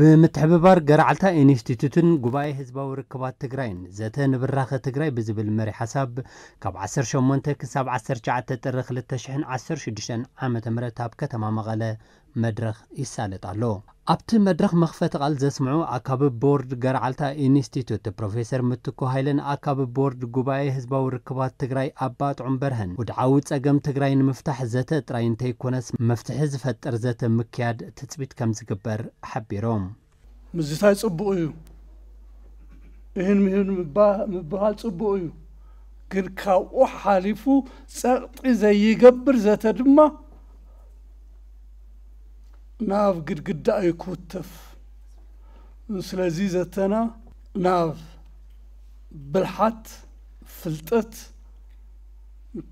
ብምትሕብባር ገራዓልታ ኢንስቲትዩትን ጉባኤ ህዝባዊ ርክባት ትግራይን ዘተ ንብራኸ ትግራይ ብዝብል መሪ ሓሳብ ካብ 18 ክሳብ 19 ጥሪ 2016 ዓ ም ኣብ ከተማ መቐለ መድረኽ ይሳለጥ ኣሎ ኣብቲ መድረኽ መኽፈቲ ቓል ዘስምዑ ኣካብ ቦርድ ገርዓልታ ኢንስቲትዩት ፕሮፌሰር ምትኮ ሃይለን ኣካብ ቦርድ ጉባኤ ህዝባዊ ርክባት ትግራይ ኣባጥዑም በርሀን ውድዓዊ ጸገም ትግራይ ንምፍታሕ ዘተ ጥራይ እንተይኮነስ መፍትሒ ዝፈጥር ዘተ ምክያድ ትፅቢት ከም ዝግበር ሓቢሮም ምዝታይ ጽቡቕ እዩ እህን ምህን ምብሃል ጽቡቕ እዩ ግን ካብኡ ሓሊፉ ጸቕጢ ዘይገብር ዘተ ድማ ناف قد قد أيكوتف سلازيزة تنا ناف بالحت فلتت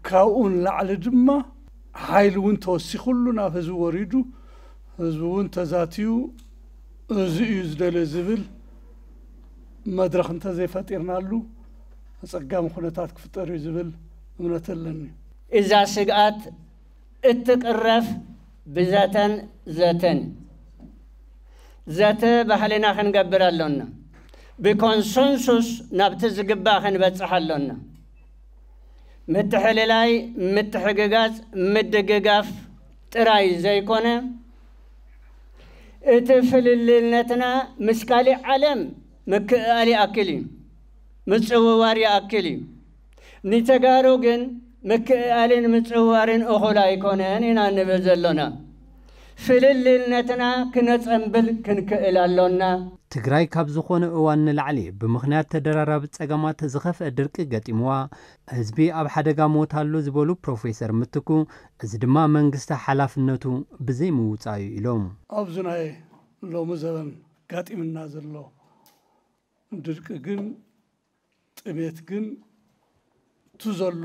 كاون لعل جمة حيل وانت وسيخلو ناف هزو وريجو هزو وانت ذاتيو ازي يزدل زبل مدرخ انت زي فاتير نالو اصقام خونتات كفتر زبل منتلني إذا سقعت اتك الرف ብዘተን ዘተን ዘተ ባህልና ክንገብር ኣሎና ብኮንሰንሱስ ናብቲ ዝግባእ ክንበፅሕ ኣሎና ምትሕልላይ ምትሕግጋፅ ምድግጋፍ ጥራይ ዘይኮነ እቲ ፍልልነትና ምስ ካሊእ ዓለም ምክእኣል ይኣክል እዩ ምፅውዋር ይኣክል እዩ ንተጋሩ ግን ምክኣልን ምፅዋርን እኹል ኣይኮነን ኢና ንብል ዘሎና ፍልልነትና ክነፀምብል ክንክእል ኣሎና ትግራይ ካብ ዝኾነ እዋን ንላዕሊ ብምኽንያት ተደራራቢ ጸገማት ዝኸፍአ ድርቂ ገጢምዋ ህዝቢ ኣብ ሓደጋ ሞት ኣሎ ዝበሉ ፕሮፌሰር ምትኩ እዚ ድማ መንግስቲ ሓላፍነቱ ብዘይምውፃዩ ኢሎም ኣብዚ ናይ ሎሚ ዘበን ጋጢምና ዘሎ ድርቂ ግን ጥሜት ግን እቲ ዘሎ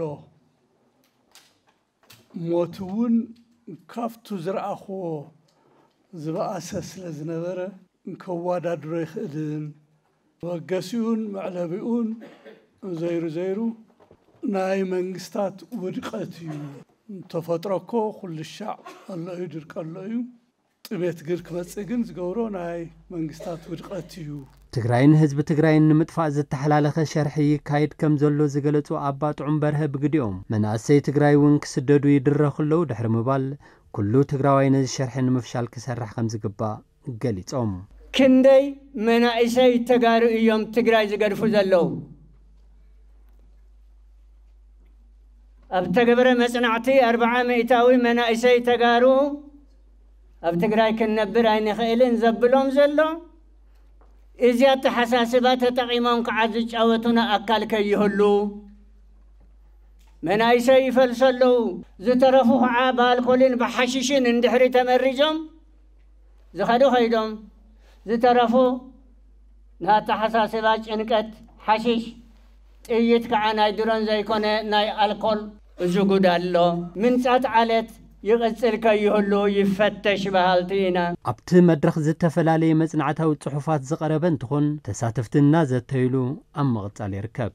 ሞትውን ካብቱ ዝረአኽዎ ዝበኣሰ ስለ ዝነበረ ከዋዳድሮ ይኽእልን በገሲኡን መዕለቢኡን ዘይሩ ዘይሩ ናይ መንግስታት ውድቀት እዩ ተፈጥሮ እኮ ኩሉ ሻዕ ኣሎ እዩ ድርቀ ኣሎ እዩ ጥሜት ግን ክመፅእ ግን ዝገብሮ ናይ መንግስታት ውድቀት እዩ ትግራይን ህዝቢ ትግራይን ንምጥፋእ ዝተሓላለኸ ሸርሒ ይካየድ ከም ዘሎ ዝገለጹ ኣባ ጥዑም በርሀ ብግዲኦም መናእሰይ ትግራይ እውን ክስደዱ ይድረኽለዉ ድሕሪ ምባል ኩሉ ትግራዋይ ነዚ ሸርሒ ንምፍሻል ክሰርሕ ከም ዝግባእ ገሊፆም ክንደይ መናእሰይ ተጋሩ እዮም ትግራይ ዝገድፉ ዘለዉ ኣብ ተገብረ መፅናዕቲ ኣርብዓ ምእታዊ መናእሰይ ተጋሩ ኣብ ትግራይ ክንነብር ኣይንኽእልን ዘብሎም ዘሎ إذا تحساسبات تقيمون كعزج أوتنا أكل كي يهلو من أي شيء فلسلو زترفوه عبال كلين بحشيشين اندحري تمرجم زخدو خيدم زترفو نات حساسبات انكت حشيش ጥይት ከዓ ናይ زي ዘይኮነ ناي ኣልኮል زوجو دالو من سات ዓለት يغسلك يهلو يفتش بهالتينا أبت مدرخ زت فلالي مزنعتها وتصحفات زقربنتخن تساتفت النازة تيلو أم غطال يركب